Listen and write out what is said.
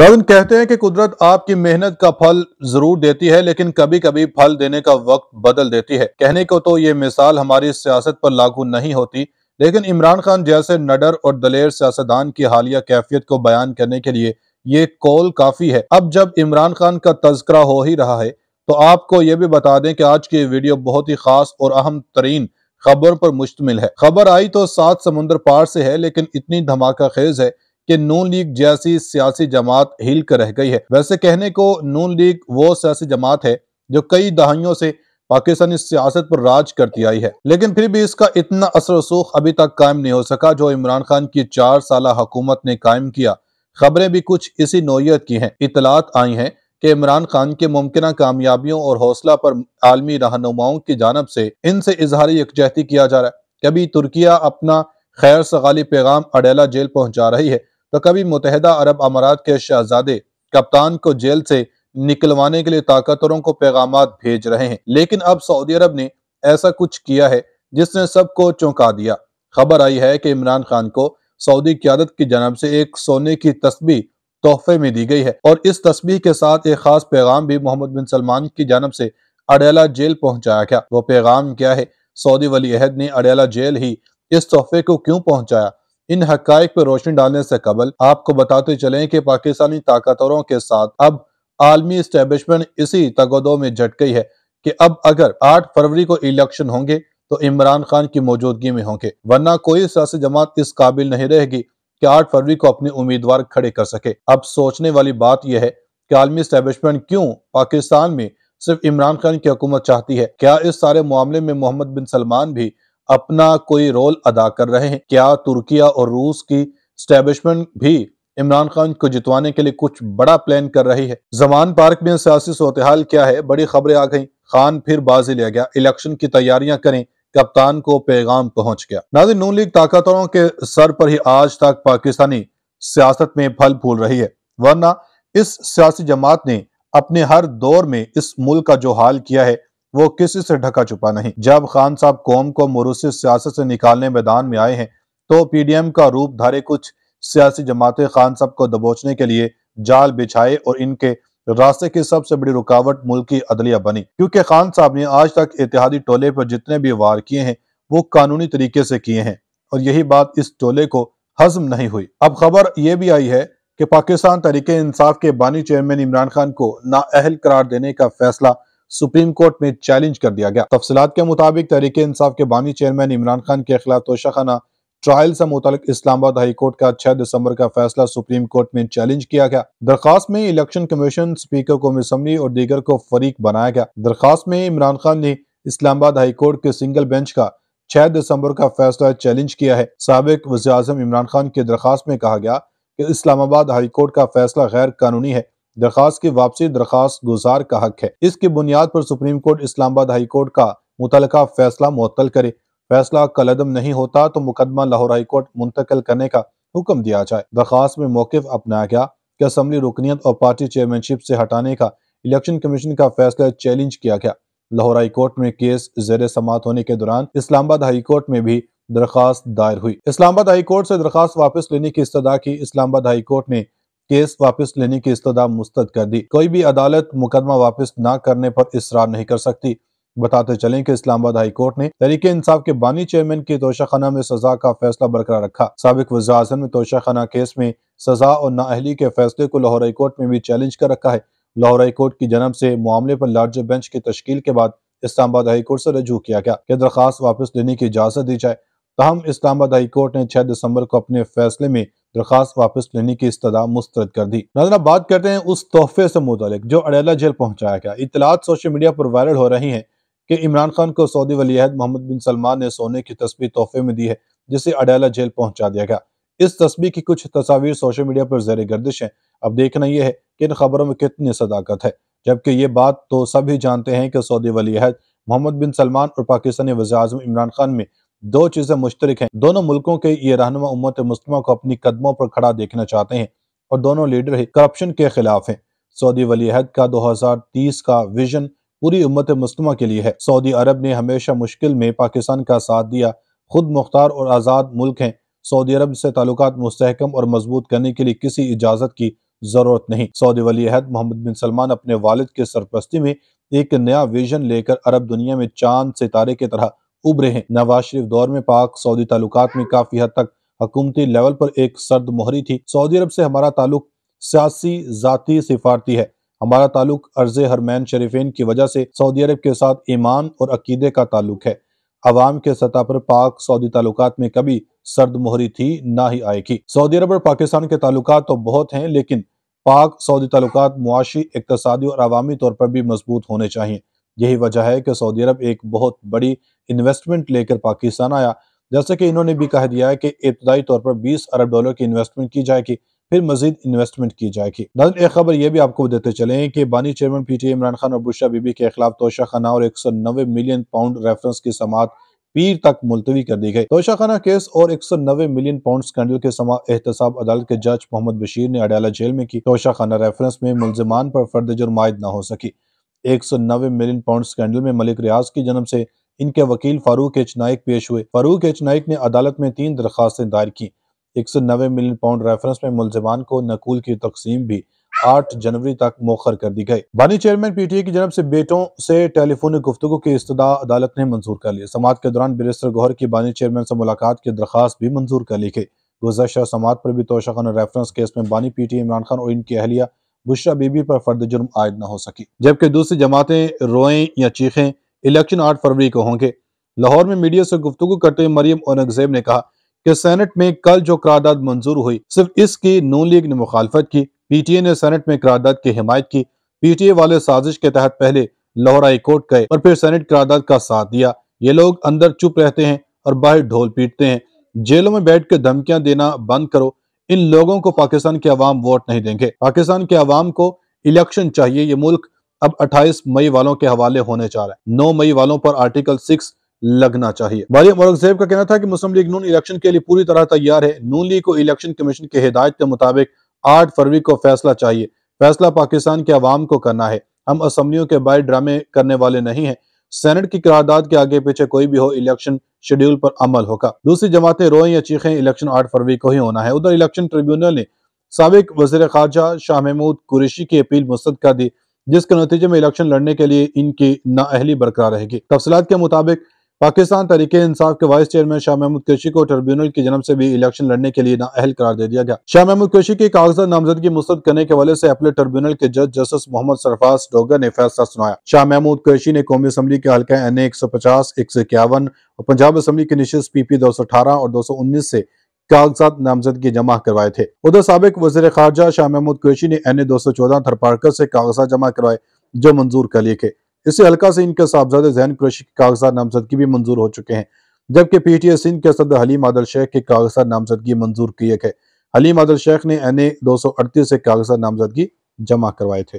ناظرین کہتے ہیں کہ قدرت آپ کی محنت کا پھل ضرور دیتی ہے لیکن کبھی کبھی پھل دینے کا وقت بدل دیتی ہے کہنے کو تو یہ مثال ہماری سیاست پر لاگو نہیں ہوتی لیکن عمران خان جیسے نڈر اور دلیر سیاستدان کی حالیہ کیفیت کو بیان کرنے کے لیے یہ کول کافی ہے اب جب عمران خان کا تذکرہ ہو ہی رہا ہے تو آپ کو یہ بھی بتا دیں کہ آج کی ویڈیو بہت ہی خاص اور اہم ترین خبر پر مشتمل ہے خبر آئی تو سات سمندر پار سے ہے لیکن اتنی دھماکہ خیز ہے کہ نون لیگ جیسی سیاسی جماعت ہل کر رہ گئی ہے ویسے کہنے کو نون لیگ وہ سیاسی جماعت ہے جو کئی دہائیوں سے پاکستانی سیاست پر راج کرتی آئی ہے لیکن پھر بھی اس کا اتنا اثر ابھی تک قائم نہیں ہو سکا جو عمران خان کی چار سالہ حکومت نے قائم کیا خبریں بھی کچھ اسی نوعیت کی ہیں اطلاعات آئی ہیں کہ عمران خان کے ممکنہ کامیابیوں اور حوصلہ پر عالمی رہنماؤں کی جانب سے ان سے اظہاری یکجہتی کیا جا رہا ہے کبھی ترکیہ اپنا خیر سغالی پیغام اڈیلا جیل پہنچا رہی ہے تو کبھی متحدہ عرب امارات کے شہزادے کپتان کو جیل سے نکلوانے کے لیے طاقتوروں کو پیغامات بھیج رہے ہیں لیکن اب سعودی عرب نے ایسا کچھ کیا ہے جس نے سب کو چونکا دیا خبر آئی ہے کہ عمران خان کو سعودی قیادت کی جانب سے ایک سونے کی تسبیح تحفے میں دی گئی ہے اور اس تسبیح کے ساتھ ایک خاص پیغام بھی محمد بن سلمان کی جانب سے اڈیلا جیل پہنچایا گیا وہ پیغام کیا ہے سعودی ولی عہد نے اڈیلا جیل ہی اس تحفے کو کیوں پہنچایا ان حقائق پر روشنی ڈالنے سے قبل آپ کو بتاتے چلیں کہ پاکستانی طاقتوروں کے ساتھ اب عالمی اسی تگودوں میں جھٹ گئی ہے کہ اب اگر آٹھ فروری کو الیکشن ہوں گے تو عمران خان کی موجودگی میں ہوں گے ورنہ کوئی سیاسی جماعت اس قابل نہیں رہے گی کہ آٹھ فروری کو اپنے امیدوار کھڑے کر سکے اب سوچنے والی بات یہ ہے کہ عالمی اسٹیبلشمنٹ کیوں پاکستان میں صرف عمران خان کی حکومت چاہتی ہے کیا اس سارے معاملے میں محمد بن سلمان بھی اپنا کوئی رول ادا کر رہے ہیں کیا ترکیہ اور روس کی اسٹیبلشمنٹ بھی عمران خان کو جتوانے کے لیے کچھ بڑا پلان کر رہی ہے زمان پارک میں سیاسی صورتحال کیا ہے بڑی خبریں آ گئیں خان پھر بازی لیا گیا الیکشن کی تیاریاں کریں کپتان کو پیغام پہنچ گیا نون لیگ طاقتوروں کے سر پر ہی آج تک پاکستانی سیاست میں پھل پھول رہی ہے ورنہ اس سیاسی جماعت نے اپنے ہر دور میں اس ملک کا جو حال کیا ہے وہ کسی سے ڈھکا چھپا نہیں جب خان صاحب قوم کو مروسی سیاست سے نکالنے میدان میں آئے ہیں تو پی ڈی ایم کا روپ دھارے کچھ سیاسی جماعتیں خان صاحب کو دبوچنے کے لیے جال بچھائے اور ان کے راستے کی سب سے بڑی رکاوٹ ملکی عدلیہ بنی کیونکہ خان صاحب نے آج تک اتحادی ٹولے پر جتنے بھی وار کیے ہیں وہ قانونی طریقے سے کیے ہیں اور یہی بات اس ٹولے کو ہضم نہیں ہوئی اب خبر یہ بھی آئی ہے کہ پاکستان تحریک انصاف کے بانی چیئرمین عمران خان کو نااہل قرار دینے کا فیصلہ سپریم کورٹ میں چیلنج کر دیا گیا تفصیلات کے مطابق تحریک انصاف کے بانی چیئرمین عمران خان کے ٹرائل سے متعلق اسلام آباد ہائی کورٹ کا چھ دسمبر کا فیصلہ سپریم کورٹ میں چیلنج کیا گیا درخواست میں الیکشن کمیشن سپیکر کو مسمنی اور دیگر کو فریق بنایا گیا درخواست میں عمران خان نے اسلام آباد ہائی کورٹ کے سنگل بینچ کا چھ دسمبر کا فیصلہ چیلنج کیا ہے سابق وزیراعظم عمران خان کی درخواست میں کہا گیا کہ اسلام آباد ہائی کورٹ کا فیصلہ غیر قانونی ہے درخواست کی واپسی درخواست گزار کا حق ہے اس کی بنیاد پر سپریم کورٹ اسلام آباد ہائی کورٹ کا متعلقہ فیصلہ معطل کرے فیصلہ کل عدم نہیں ہوتا تو مقدمہ لاہور ہائی کورٹ منتقل کرنے کا حکم دیا جائے درخواست میں موقف اپنایا گیا کہ اسمبلی رکنیت اور پارٹی چیئرمین شپ سے ہٹانے کا الیکشن کمیشن کا فیصلہ چیلنج کیا گیا لاہور ہائی کورٹ میں کیس زیر سماعت ہونے کے دوران اسلام آباد ہائی کورٹ میں بھی درخواست دائر ہوئی اسلام آباد ہائی کورٹ سے درخواست واپس لینے کی استدعا کی اسلام آباد ہائی کورٹ نے کیس واپس لینے کی استدعا مستد کر دی کوئی بھی عدالت مقدمہ واپس نہ کرنے پر اصرار نہیں کر سکتی بتاتے چلیں کہ اسلام آباد ہائی کورٹ نے انصاف کے بانی چیئرمین توشہ خانہ میں سزا کا فیصلہ برقرار رکھا سابق وزیر اعظم میں توشہ خانہ کیس میں سزا اور نااہلی کے فیصلے کو لاہور ہائی کورٹ میں بھی چیلنج کر رکھا ہے لاہور ہائی کورٹ کی جنم سے معاملے پر لارجر بینچ کی تشکیل کے بعد اسلام آباد ہائی کورٹ سے رجوع کیا گیا کہ درخواست واپس لینے کی اجازت دی جائے تاہم اسلام آباد ہائی کورٹ نے چھ دسمبر کو اپنے فیصلے میں درخواست واپس لینے کی استدعا مسترد کر دی بات کرتے ہیں اس تحفے سے متعلق اڈیلا جیل پہنچایا گیا اطلاعات سوشل میڈیا پر وائرل ہو رہی ہیں کہ عمران خان کو سعودی ولی عہد محمد بن سلمان نے سونے کی تسبیح تحفے میں دی ہے جسے اڈیلا جیل پہنچا دیا گیا اس تسبیح کی کچھ تصاویر سوشل میڈیا پر زیر گردش ہیں اب دیکھنا یہ ہے کہ ان خبروں میں کتنی صداقت ہے جبکہ یہ بات تو سب ہی جانتے ہیں کہ سعودی ولی عہد محمد بن سلمان اور پاکستانی وزاعظم عمران خان میں دو چیزیں مشترک ہیں دونوں ملکوں کے یہ رہنما امت مسلمہ کو اپنی قدموں پر کھڑا دیکھنا چاہتے ہیں اور دونوں لیڈر ہی کرپشن کے خلاف ہیں سعودی ولی عہد کا دو ہزار پوری امت مسلمہ کے لیے ہے سعودی عرب نے ہمیشہ مشکل میں پاکستان کا ساتھ دیا خود مختار اور آزاد ملک ہیں سعودی عرب سے تعلقات مستحکم اور مضبوط کرنے کے لیے کسی اجازت کی ضرورت نہیں سعودی ولی عہد محمد بن سلمان اپنے والد کے سرپرستی میں ایک نیا ویژن لے کر عرب دنیا میں چاند ستارے کی طرح ابھرے ہیں نواز شریف دور میں پاک سعودی تعلقات میں کافی حد تک حکومتی لیول پر ایک سرد مہری تھی سعودی عرب سے ہمارا تعلق سیاسی ذاتی سفارتی ہے ہمارا تعلق عرض حرمین شریفین کی وجہ سے سعودی عرب کے ساتھ ایمان اور عقیدے کا تعلق ہے عوام کے سطح پر پاک سعودی تعلقات میں کبھی سرد مہری تھی نہ ہی آئے گی سعودی عرب اور پاکستان کے تعلقات تو بہت ہیں لیکن پاک سعودی تعلقات معاشی اقتصادی اور عوامی طور پر بھی مضبوط ہونے چاہیے یہی وجہ ہے کہ سعودی عرب ایک بہت بڑی انویسٹمنٹ لے کر پاکستان آیا جیسے کہ انہوں نے بھی کہہ دیا ہے کہ ابتدائی طور پر بیس ارب ڈالر کی انویسٹمنٹ کی جائے گی پھر مزید انویسٹمنٹ کی جائے گی ایک خبر یہ بھی آپ کو دیتے چلیں کہ بانی chairman P T Imran Khan اور بشا بی بی کے خلاف توشہ خانہ اور ایک سو نوے ملین پاؤنڈ ریفرنس کی سماعت پیر تک ملتوی کر دی گئی توشہ خانہ کیس اور ایک سو نوے ملین پاؤنڈ سکینڈل کے سما احتساب عدالت کے جج محمد بشیر نے اڈیالہ جیل میں کی توشہ خانہ ریفرنس میں ملزمان پر فرد جرم عائد نہ ہو سکی ایک سو نوے ملین پاؤنڈ سکینڈل میں ملک ریاض کی جنم سے ان کے وکیل فاروق ایچ نائک پیش ہوئے فاروق ایچ نائک نے عدالت میں تین درخواستیں دائر کی ایک سو نوے ملین پاؤنڈ ریفرنس میں ملزمان کو نقول کی تقسیم بھی آٹھ جنوری تک موخر کر دی گئی بانی چیئرمین پی ٹی اے کی جنب سے بیٹوں سے ٹیلی فون گفتگو کی استدعا عدالت نے منظور کر لی سماعت کے دوران بریسٹر گوہر کی بانی چیئرمین سے ملاقات کی درخواست بھی منظور کر لی گئی گزشتہ سماعت پر بھی توشہ خان ریفرنس کیس میں بانی پی ٹی عمران خان اور ان کی اہلیہ بشرا بی بی پر فرد جرم آئید نہ ہو سکی جبکہ دوسری جماعتیں روئیں یا چیخیں الیکشن آٹھ فروری کو ہوں گے لاہور میں میڈیا سے گفتگو کرتے ہوئے مریم اورنگزیب نے کہا کہ سینٹ میں کل جو قرارداد منظور ہوئی صرف اس کی نون لیگ نے مخالفت کی پی ٹی اے نے سینٹ میں قرارداد کی حمایت کی پی ٹی اے والے سازش کے تحت پہلے لاہور ہائی کورٹ گئے اور پھر سینٹ قرارداد کا ساتھ دیا یہ لوگ اندر چپ رہتے ہیں اور باہر ڈھول پیٹتے ہیں جیلوں میں بیٹھ کے دھمکیاں دینا بند کرو ان لوگوں کو پاکستان کے عوام ووٹ نہیں دیں گے پاکستان کے عوام کو الیکشن چاہیے یہ ملک اب اٹھائیس مئی والوں کے حوالے ہونے چاہ رہا ہے نو مئی والوں پر آرٹیکل سکس لگنا چاہیے باریہ مورگزیب کا کہنا تھا کہ مسلم لیگ نون الیکشن کے لیے پوری طرح تیار ہے نون لیگ کو الیکشن کمیشن کی ہدایت کے مطابق آٹھ فروری کو فیصلہ چاہیے فیصلہ پاکستان کے عوام کو کرنا ہے ہم اسمبلیوں کے باہر ڈرامے کرنے والے نہیں ہیں سینٹ کی قرارداد کے آگے پیچھے کوئی بھی ہو الیکشن شیڈیول پر عمل ہوگا دوسری جماعتیں روئیں یا چیخیں الیکشن آٹھ فروری کو ہی ہونا ہے ادھر الیکشن ٹریبیونل نے سابق وزیر خارجہ شاہ محمود قریشی کی اپیل مسترد کر دی جس کے نتیجے میں الیکشن لڑنے کے لیے ان کی نااہلی برقرار رہے گی تفصیلات کے مطابق پاکستان تحریک انصاف کے وائس چیئرمین شاہ محمود قریشی کو ٹربیونل کی جنم سے بھی الیکشن لڑنے کے لیے نااہل اہل دے دیا گیا شاہ محمود کشی کے کاغذات نامزدگی مسترد کرنے کے جج محمد ڈوگر نے فیصلہ سنایا شاہ محمود قریشی نے قومی اسمبلی کے حلقہ این اے ایک سو پچاس ایک سو اور پنجاب اسمبلی کے نشست پی پی دو سو اٹھارہ اور دو سو انیس سے کاغذات نامزدگی جمع کروائے تھے ادھر سابق وزیر خارجہ شاہ محمود قریشی نے این اے دو سو چودہ تھرپارکر سے کاغذات جمع کروائے جو منظور کر لیے اس حلقہ ہلکا ان کے قریشی کی کاغذات نامزدگی بھی منظور ہو چکے ہیں جبکہ پی ٹی ایس کے صدر حلیم عادل شیخ کے کاغذات نامزدگی منظور کی ایک ہے حلیم مادل شیخ نے این اے دو سو اڑتیس سے کاغذات نامزدگی جمع کروائے تھے